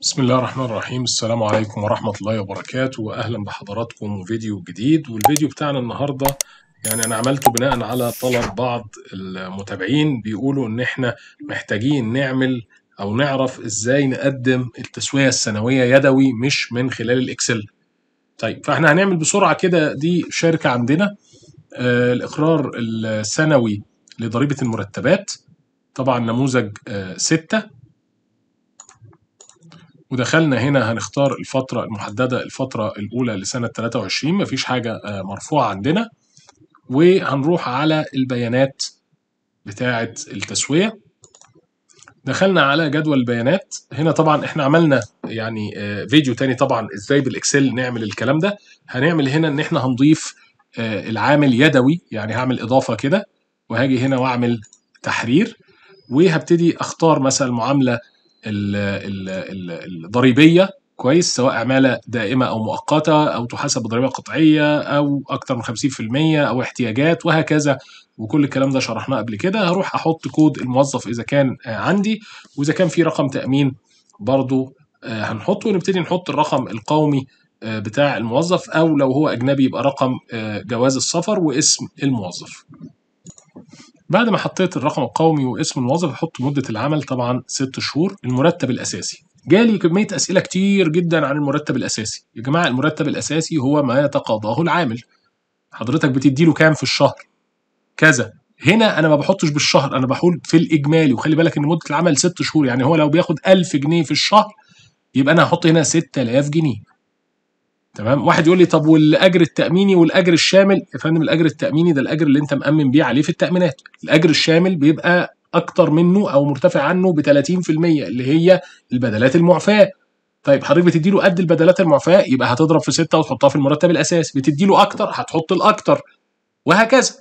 بسم الله الرحمن الرحيم السلام عليكم ورحمة الله وبركاته وأهلا بحضراتكم وفيديو جديد والفيديو بتاعنا النهاردة يعني أنا عملته بناء على طلب بعض المتابعين بيقولوا إن إحنا محتاجين نعمل أو نعرف إزاي نقدم التسوية السنوية يدوي مش من خلال الإكسل طيب فإحنا هنعمل بسرعة كده دي شركة عندنا آه الإقرار السنوي لضريبة المرتبات طبعا نموذج آه ستة ودخلنا هنا هنختار الفترة المحددة الفترة الأولى لسنة 23 مفيش حاجة آه، مرفوعة عندنا وهنروح على البيانات بتاعة التسوية دخلنا على جدول البيانات هنا طبعا احنا عملنا يعني آه، فيديو تاني طبعا ازاي بالاكسل نعمل الكلام ده هنعمل هنا ان احنا هنضيف آه، العامل يدوي يعني هعمل اضافة كده وهاجي هنا واعمل تحرير وهبتدي اختار مثلا معاملة الضريبيه كويس سواء عماله دائمه او مؤقته او تحاسب بضريبه قطعيه او اكثر من 50% او احتياجات وهكذا وكل الكلام ده شرحناه قبل كده هروح احط كود الموظف اذا كان آه، عندي واذا كان في رقم تامين برضو آه، هنحطه ونبتدي نحط الرقم القومي آه، بتاع الموظف او لو هو اجنبي يبقى رقم جواز السفر واسم الموظف بعد ما حطيت الرقم القومي واسم الموظف احط مده العمل طبعا ست شهور المرتب الاساسي جالي كمية أسئلة كتير جدا عن المرتب الأساسي يا جماعة المرتب الأساسي هو ما يتقاضاه العامل حضرتك بتديله كام في الشهر كذا هنا انا ما بحطش بالشهر انا بحول في الاجمالي وخلي بالك ان مده العمل ست شهور يعني هو لو بياخد 1000 جنيه في الشهر يبقى انا هحط هنا 6000 جنيه تمام واحد يقول لي طب والاجر التاميني والاجر الشامل يا فندم الاجر التاميني ده الاجر اللي انت مامن بيه عليه في التامينات الاجر الشامل بيبقى اكتر منه او مرتفع عنه ب 30% اللي هي البدلات المعفاه طيب حضرتك بتدي له قد البدلات المعفاه يبقى هتضرب في 6 وتحطها في المرتب الاساسي بتدي له اكتر هتحط الاكتر وهكذا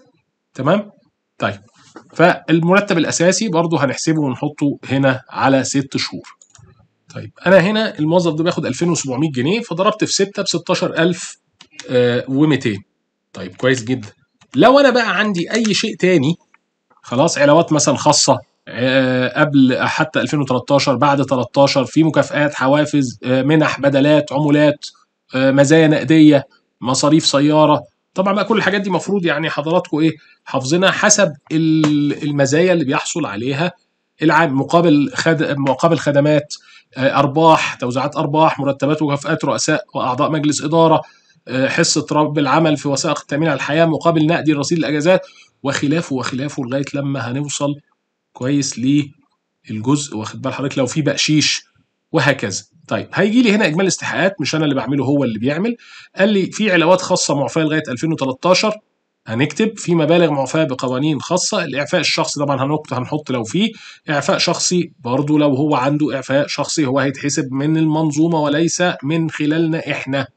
تمام طيب فالمرتب الاساسي برضه هنحسبه ونحطه هنا على 6 شهور طيب انا هنا الموظف ده بياخد 2700 جنيه فضربت في 6 ب 16200 طيب كويس جدا لو انا بقى عندي اي شيء تاني خلاص علاوات مثلا خاصه آه، قبل حتى 2013 بعد 13 في مكافئات حوافز آه، منح بدلات عمولات آه، مزايا نقديه مصاريف سياره طبعا بقى كل الحاجات دي المفروض يعني حضراتكم ايه حافظينها حسب المزايا اللي بيحصل عليها العام مقابل خد... مقابل خدمات آه، ارباح توزيعات ارباح مرتبات وكفاءات رؤساء واعضاء مجلس اداره آه، حصه رب العمل في وثائق التامين على الحياه مقابل نقد رصيد الاجازات وخلافه وخلافه لغايه لما هنوصل كويس للجزء واخد بال حضرتك لو في بقشيش وهكذا طيب هيجي لي هنا اجمالي استحقاقات مش انا اللي بعمله هو اللي بيعمل قال لي في علاوات خاصه معفيه لغايه 2013 هنكتب في مبالغ معفاة بقوانين خاصة الإعفاء الشخصي طبعا هنحط هنحط لو فيه إعفاء شخصي برضو لو هو عنده إعفاء شخصي هو هيتحسب من المنظومة وليس من خلالنا إحنا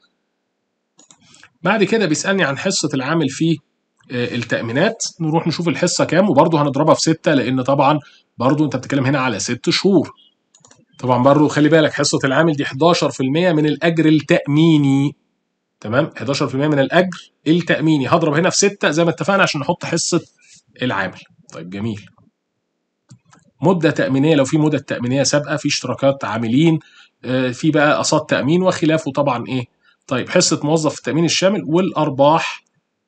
بعد كده بيسألني عن حصة العامل في آه، التأمينات نروح نشوف الحصة كام وبرضو هنضربها في ستة لأن طبعا برضو أنت بتتكلم هنا على ست شهور طبعا برضو خلي بالك حصة العامل دي 11% من الأجر التأميني تمام 11% من الاجر التاميني هضرب هنا في 6 زي ما اتفقنا عشان نحط حصه العامل طيب جميل مده تامينيه لو في مده تامينيه سابقه في اشتراكات عاملين آه، في بقى اقساط تامين وخلافه طبعا ايه طيب حصه موظف التامين الشامل والارباح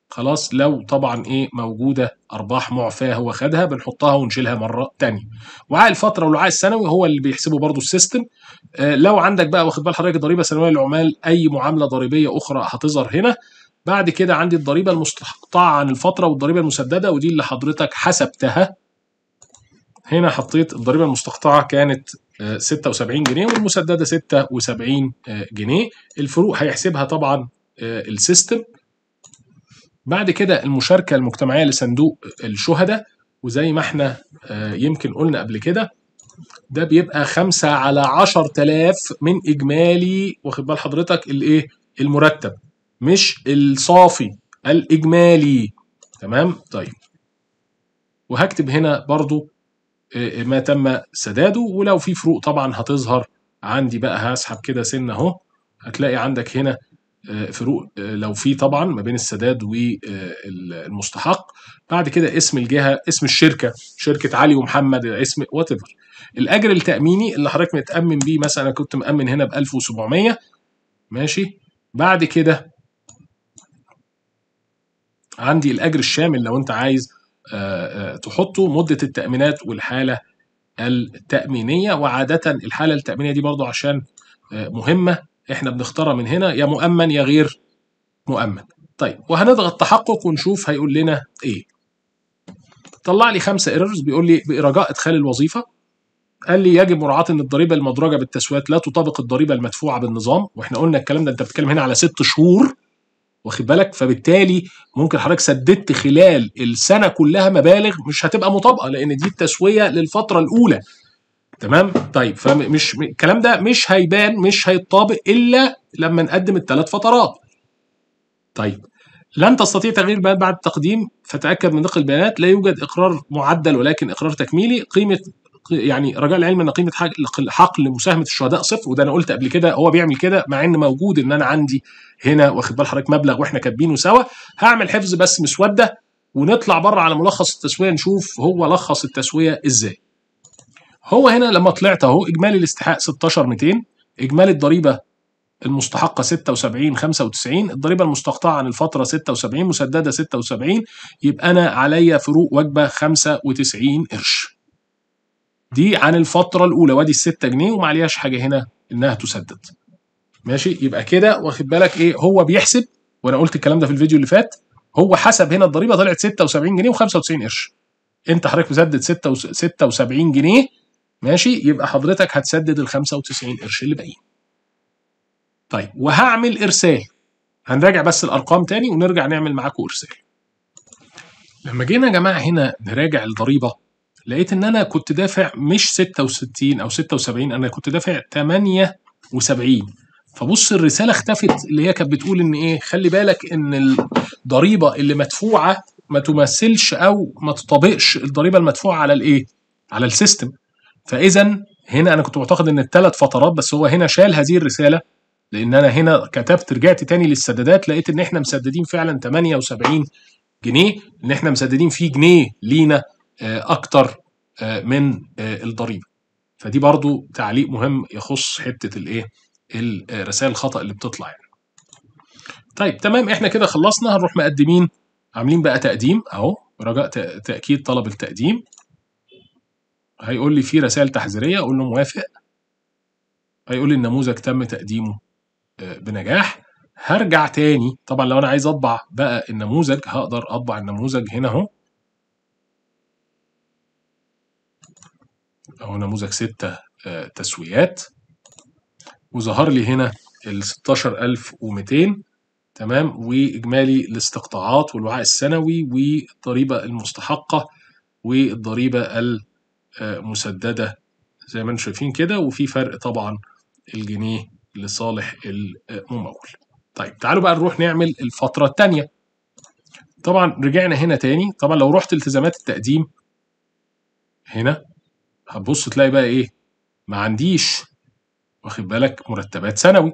خلاص لو طبعا ايه موجوده ارباح معفاه هو خدها بنحطها ونشيلها مره تانية وعاء الفتره والوعاء السنوي هو اللي بيحسبه برضو السيستم آه لو عندك بقى واخد بال حضرتك الضريبه السنويه للعمال اي معامله ضريبيه اخرى هتظهر هنا بعد كده عندي الضريبه المستقطعه عن الفتره والضريبه المسدده ودي اللي حضرتك حسبتها هنا حطيت الضريبه المستقطعه كانت 76 آه، جنيه والمسدده 76 آه، جنيه الفروق هيحسبها طبعا آه، السيستم بعد كده المشاركة المجتمعية لصندوق الشهداء وزي ما احنا آه، يمكن قلنا قبل كده ده بيبقى خمسة على عشر تلاف من إجمالي واخد بال حضرتك الإيه؟ المرتب مش الصافي الإجمالي تمام؟ طيب وهكتب هنا برضو آه، ما تم سداده ولو في فروق طبعا هتظهر عندي بقى هسحب كده سنة اهو هتلاقي عندك هنا آه، فروق آه، لو في طبعا ما بين السداد والمستحق بعد كده اسم الجهه اسم الشركه شركه علي ومحمد اسم وات الاجر التاميني اللي حضرتك متامن بيه مثلا انا كنت مامن هنا ب 1700 ماشي بعد كده عندي الاجر الشامل لو انت عايز آه، تحطه مده التامينات والحاله التامينيه وعاده الحاله التامينيه دي برضو عشان مهمه احنا بنختارها من هنا يا مؤمن يا غير مؤمن طيب وهنضغط تحقق ونشوف هيقول لنا ايه طلع لي خمسة ايرورز بيقول لي برجاء ادخال الوظيفه قال لي يجب مراعاة ان الضريبة المدرجة بالتسويات لا تطابق الضريبة المدفوعة بالنظام واحنا قلنا الكلام ده انت بتتكلم هنا على ست شهور واخد بالك فبالتالي ممكن حضرتك سددت خلال السنة كلها مبالغ مش هتبقى مطابقة لان دي التسوية للفترة الاولى تمام طيب فمش الكلام ده مش هيبان مش هيتطابق الا لما نقدم الثلاث فترات طيب لن تستطيع تغيير البيانات بعد التقديم فتأكد من دقة البيانات لا يوجد إقرار معدل ولكن إقرار تكميلي قيمة يعني رجاء العلم ان قيمه حقل مساهمه الشهداء صفر وده انا قلت قبل كده هو بيعمل كده مع ان موجود ان انا عندي هنا واخد بال حضرتك مبلغ واحنا كاتبينه سوا هعمل حفظ بس مسوده ونطلع بره على ملخص التسويه نشوف هو لخص التسويه ازاي هو هنا لما طلعت اهو اجمالي الاستحقاق 16200 اجمالي الضريبه المستحقه 76 95 الضريبه المستقطعه عن الفتره 76 مسدده 76 يبقى انا عليا فروق وجبه 95 قرش دي عن الفتره الاولى وادي ال 6 جنيه وما عليهاش حاجه هنا انها تسدد ماشي يبقى كده واخد بالك ايه هو بيحسب وانا قلت الكلام ده في الفيديو اللي فات هو حسب هنا الضريبه طلعت 76 جنيه و95 قرش انت حضرتك مسدد 76 جنيه ماشي يبقى حضرتك هتسدد ال 95 قرش اللي باقيين طيب وهعمل ارسال هنراجع بس الارقام تاني ونرجع نعمل معاكم ارسال لما جينا يا جماعه هنا نراجع الضريبه لقيت ان انا كنت دافع مش 66 او 76 انا كنت دافع 78 فبص الرساله اختفت اللي هي كانت بتقول ان ايه خلي بالك ان الضريبه اللي مدفوعه ما تمثلش او ما تطابقش الضريبه المدفوعه على الايه على السيستم فاذا هنا انا كنت معتقد ان الثلاث فترات بس هو هنا شال هذه الرساله لان انا هنا كتبت رجعت تاني للسدادات لقيت ان احنا مسددين فعلا 78 جنيه ان احنا مسددين فيه جنيه لينا آه، اكتر آه، من آه، الضريبه فدي برضو تعليق مهم يخص حته الايه الرسائل الخطا اللي بتطلع يعني. طيب تمام احنا كده خلصنا هنروح مقدمين عاملين بقى تقديم اهو رجاء تاكيد طلب التقديم هيقول لي في رسائل تحذيريه اقول له موافق هيقول لي النموذج تم تقديمه آه، بنجاح هرجع تاني طبعا لو انا عايز اطبع بقى النموذج هقدر اطبع النموذج هنا اهو اهو نموذج ستة آه، تسويات وظهر لي هنا ال 16200 تمام واجمالي الاستقطاعات والوعاء السنوي والضريبه المستحقه والضريبه ال آه، مسددة زي ما انتم شايفين كده وفي فرق طبعا الجنيه لصالح الممول طيب تعالوا بقى نروح نعمل الفترة الثانية طبعا رجعنا هنا تاني طبعا لو رحت التزامات التقديم هنا هتبص تلاقي بقى ايه ما عنديش واخد بالك مرتبات سنوي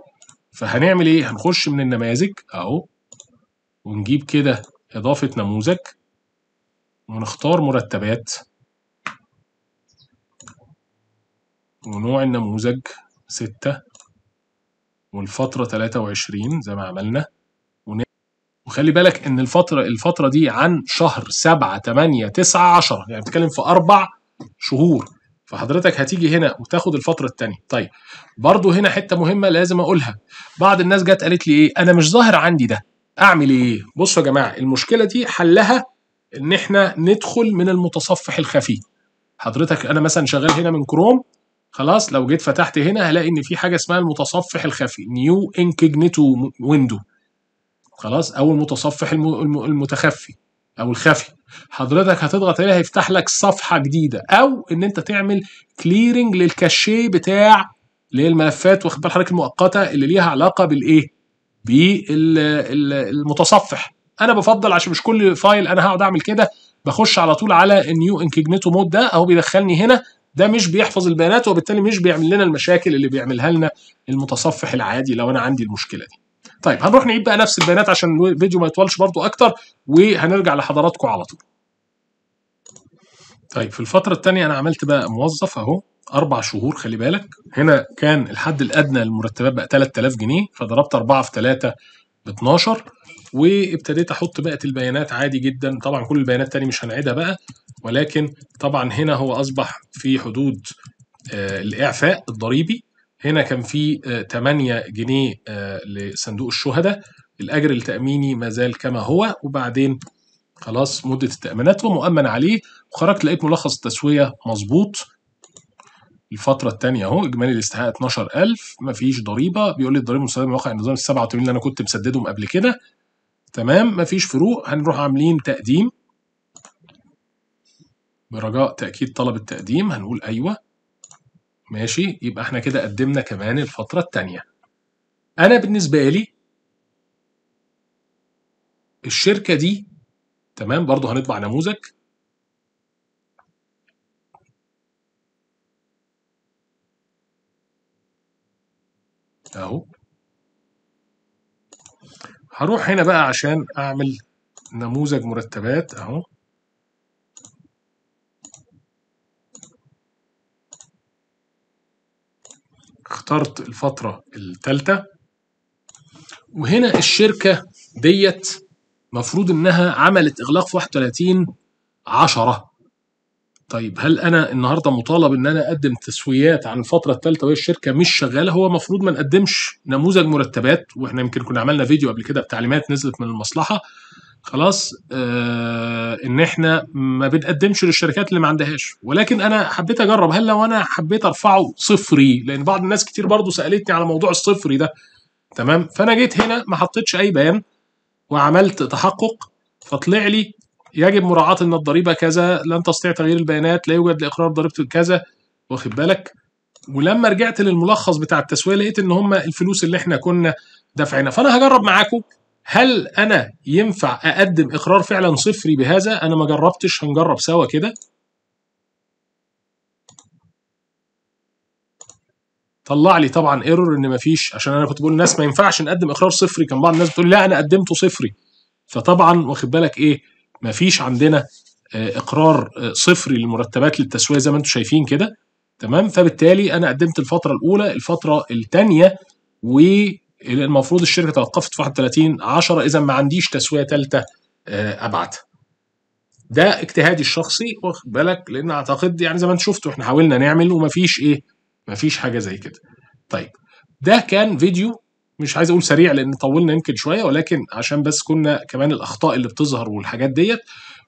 فهنعمل ايه هنخش من النماذج اهو ونجيب كده اضافة نموذج ونختار مرتبات ونوع النموذج ستة والفترة تلاتة وعشرين زي ما عملنا وخلي بالك ان الفترة الفترة دي عن شهر سبعة تمانية تسعة عشرة يعني بتتكلم في اربع شهور فحضرتك هتيجي هنا وتاخد الفترة التانية طيب برضو هنا حتة مهمة لازم اقولها بعض الناس جت قالت لي ايه انا مش ظاهر عندي ده اعمل ايه بصوا يا جماعة المشكلة دي حلها ان احنا ندخل من المتصفح الخفي حضرتك انا مثلا شغال هنا من كروم خلاص لو جيت فتحت هنا هلاقي ان في حاجه اسمها المتصفح الخفي نيو انكجنيتو ويندو خلاص او المتصفح المتخفي او الخفي حضرتك هتضغط عليه هيفتح لك صفحه جديده او ان انت تعمل كليرنج للكاشيه بتاع للملفات واخد بال حضرتك المؤقته اللي ليها علاقه بالايه بالمتصفح انا بفضل عشان مش كل فايل انا هقعد اعمل كده بخش على طول على النيو انكجنيتو مود ده اهو بيدخلني هنا ده مش بيحفظ البيانات وبالتالي مش بيعمل لنا المشاكل اللي بيعملها لنا المتصفح العادي لو انا عندي المشكله دي طيب هنروح نعيد بقى نفس البيانات عشان الفيديو ما يطولش برضو اكتر وهنرجع لحضراتكم على طول طيب في الفتره الثانيه انا عملت بقى موظف اهو اربع شهور خلي بالك هنا كان الحد الادنى للمرتبات بقى 3000 جنيه فضربت 4 في 3 ب 12 وابتديت احط بقى البيانات عادي جدا طبعا كل البيانات تاني مش هنعيدها بقى ولكن طبعا هنا هو اصبح في حدود آه، الاعفاء الضريبي هنا كان في 8 آه، جنيه آه، لصندوق الشهداء الاجر التاميني ما زال كما هو وبعدين خلاص مده التامينات ومؤمن عليه وخرجت لقيت ملخص التسويه مظبوط الفترة الثانية اهو اجمالي الاستحقاق 12000 مفيش ضريبة بيقول لي الضريبة المستدامة من واقع النظام ال 87 اللي انا كنت مسددهم قبل كده تمام مفيش فروق هنروح عاملين تقديم برجاء تأكيد طلب التقديم هنقول أيوه ماشي يبقى احنا كده قدمنا كمان الفترة التانية أنا بالنسبة لي الشركة دي تمام برضه هنطبع نموذج اهو هروح هنا بقى عشان اعمل نموذج مرتبات اهو اخترت الفترة الثالثة وهنا الشركة ديت مفروض انها عملت اغلاق في 31 10 طيب هل انا النهارده مطالب ان انا اقدم تسويات عن الفتره الثالثه وهي الشركه مش شغاله هو المفروض ما نقدمش نموذج مرتبات واحنا يمكن كنا عملنا فيديو قبل كده بتعليمات نزلت من المصلحه خلاص آه ان احنا ما بنقدمش للشركات اللي ما عندهاش ولكن انا حبيت اجرب هل لو انا حبيت ارفعه صفري لان بعض الناس كتير برضو سالتني على موضوع الصفري ده تمام فانا جيت هنا ما حطيتش اي بيان وعملت تحقق فطلع لي يجب مراعاة أن الضريبة كذا لن تستطيع تغيير البيانات لا يوجد لإقرار ضريبة كذا واخد بالك ولما رجعت للملخص بتاع التسوية لقيت إن هم الفلوس اللي إحنا كنا دافعينها فأنا هجرب معاكم هل أنا ينفع أقدم إقرار فعلا صفري بهذا أنا ما جربتش هنجرب سوا كده طلع لي طبعا ايرور ان مفيش عشان انا كنت بقول الناس ما ينفعش نقدم اقرار صفري كان بعض الناس بتقول لا انا قدمته صفري فطبعا واخد بالك ايه ما فيش عندنا آه، اقرار آه، صفري للمرتبات للتسويه زي ما انتم شايفين كده تمام فبالتالي انا قدمت الفتره الاولى الفتره الثانيه والمفروض الشركه توقفت في 31 10 اذا ما عنديش تسويه ثالثه آه، ابعتها ده اجتهادي الشخصي واخد بالك لان اعتقد يعني زي ما انتم شفتوا احنا حاولنا نعمل ومفيش ايه مفيش حاجه زي كده طيب ده كان فيديو مش عايز اقول سريع لان طولنا يمكن شويه ولكن عشان بس كنا كمان الاخطاء اللي بتظهر والحاجات ديت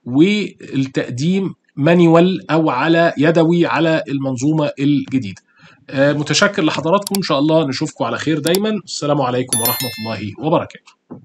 والتقديم مانيوال او على يدوي على المنظومه الجديده. آه، متشكر لحضراتكم ان شاء الله نشوفكم على خير دايما السلام عليكم ورحمه الله وبركاته.